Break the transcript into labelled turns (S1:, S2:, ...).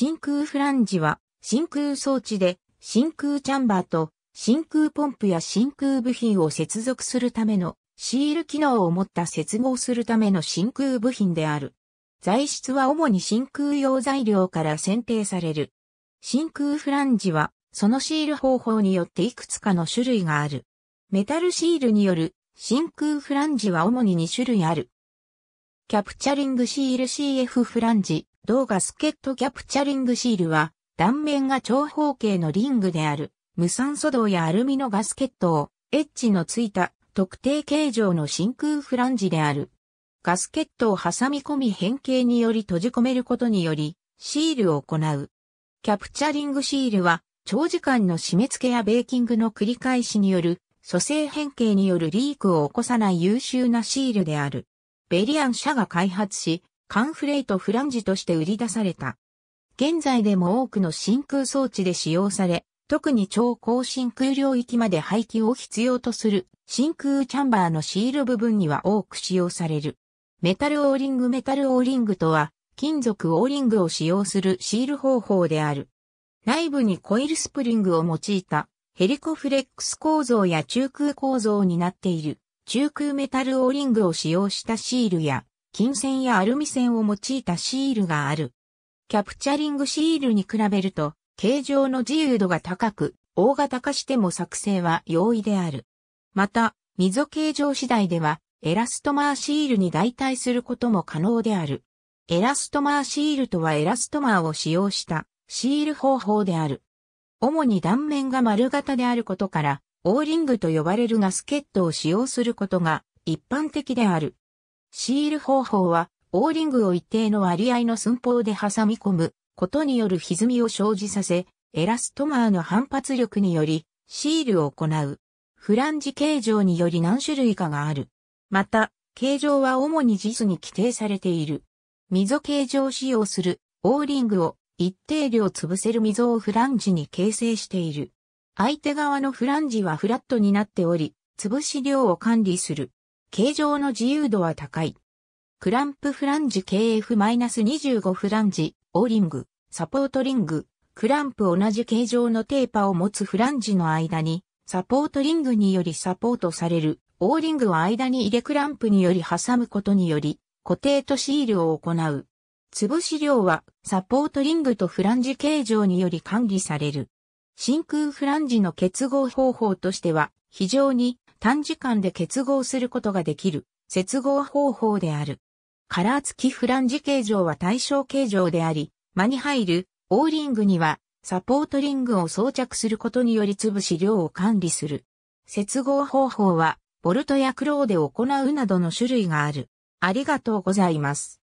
S1: 真空フランジは真空装置で真空チャンバーと真空ポンプや真空部品を接続するためのシール機能を持った接合するための真空部品である。材質は主に真空用材料から選定される。真空フランジはそのシール方法によっていくつかの種類がある。メタルシールによる真空フランジは主に2種類ある。キャプチャリングシール CF フランジ、同ガスケットキャプチャリングシールは、断面が長方形のリングである、無酸素銅やアルミのガスケットを、エッジのついた特定形状の真空フランジである。ガスケットを挟み込み変形により閉じ込めることにより、シールを行う。キャプチャリングシールは、長時間の締め付けやベーキングの繰り返しによる、組成変形によるリークを起こさない優秀なシールである。ベリアン社が開発し、カンフレイトフランジとして売り出された。現在でも多くの真空装置で使用され、特に超高真空領域まで排気を必要とする真空チャンバーのシール部分には多く使用される。メタルオーリングメタルオーリングとは、金属オーリングを使用するシール方法である。内部にコイルスプリングを用いたヘリコフレックス構造や中空構造になっている中空メタルオーリングを使用したシールや金線やアルミ線を用いたシールがある。キャプチャリングシールに比べると、形状の自由度が高く、大型化しても作成は容易である。また、溝形状次第では、エラストマーシールに代替することも可能である。エラストマーシールとはエラストマーを使用したシール方法である。主に断面が丸型であることから、オーリングと呼ばれるガスケットを使用することが一般的である。シール方法は、オーリングを一定の割合の寸法で挟み込むことによる歪みを生じさせ、エラストマーの反発力により、シールを行う。フランジ形状により何種類かがある。また、形状は主に実に規定されている。溝形状使用するオーリングを一定量潰せる溝をフランジに形成している。相手側のフランジはフラットになっており、潰し量を管理する。形状の自由度は高い。クランプフランジ KF-25 フランジ、オーリング、サポートリング、クランプ同じ形状のテーパを持つフランジの間に、サポートリングによりサポートされる、オーリングは間に入れクランプにより挟むことにより、固定とシールを行う。潰し量はサポートリングとフランジ形状により管理される。真空フランジの結合方法としては非常に短時間で結合することができる接合方法である。カラー付きフランジ形状は対象形状であり、間に入る O リングにはサポートリングを装着することにより潰し量を管理する。接合方法はボルトやクローで行うなどの種類がある。ありがとうございます。